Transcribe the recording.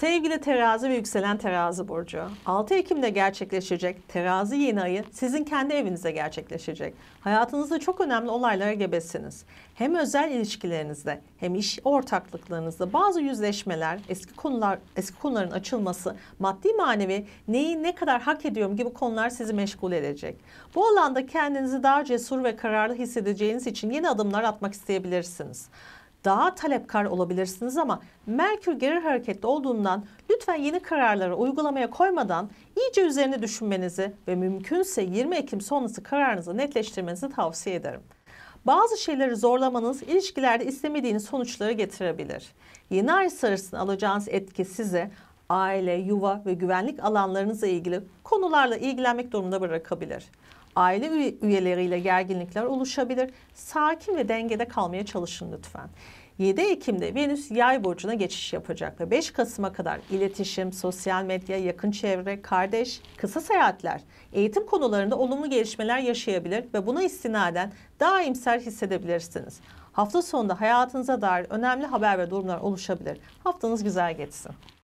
Sevgili terazi ve yükselen terazi burcu. 6 Ekim'de gerçekleşecek terazi yeni ayı sizin kendi evinizde gerçekleşecek. Hayatınızda çok önemli olaylara gebesiniz. Hem özel ilişkilerinizde hem iş ortaklıklarınızda bazı yüzleşmeler, eski konular, eski konuların açılması, maddi manevi neyi ne kadar hak ediyorum gibi konular sizi meşgul edecek. Bu alanda kendinizi daha cesur ve kararlı hissedeceğiniz için yeni adımlar atmak isteyebilirsiniz daha talepkar olabilirsiniz ama Merkür geri hareketli olduğundan lütfen yeni kararları uygulamaya koymadan iyice üzerine düşünmenizi ve mümkünse 20 Ekim sonrası kararınızı netleştirmenizi tavsiye ederim. Bazı şeyleri zorlamanız ilişkilerde istemediğiniz sonuçları getirebilir. Yeni ay sırasında alacağınız etki size aile, yuva ve güvenlik alanlarınızla ilgili konularla ilgilenmek durumunda bırakabilir. Aile üyeleriyle gerginlikler oluşabilir. Sakin ve dengede kalmaya çalışın lütfen. 7 Ekim'de Venüs yay burcuna geçiş yapacak ve 5 Kasım'a kadar iletişim, sosyal medya, yakın çevre, kardeş, kısa seyahatler, eğitim konularında olumlu gelişmeler yaşayabilir ve buna istinaden daha imser hissedebilirsiniz. Hafta sonunda hayatınıza dair önemli haber ve durumlar oluşabilir. Haftanız güzel geçsin.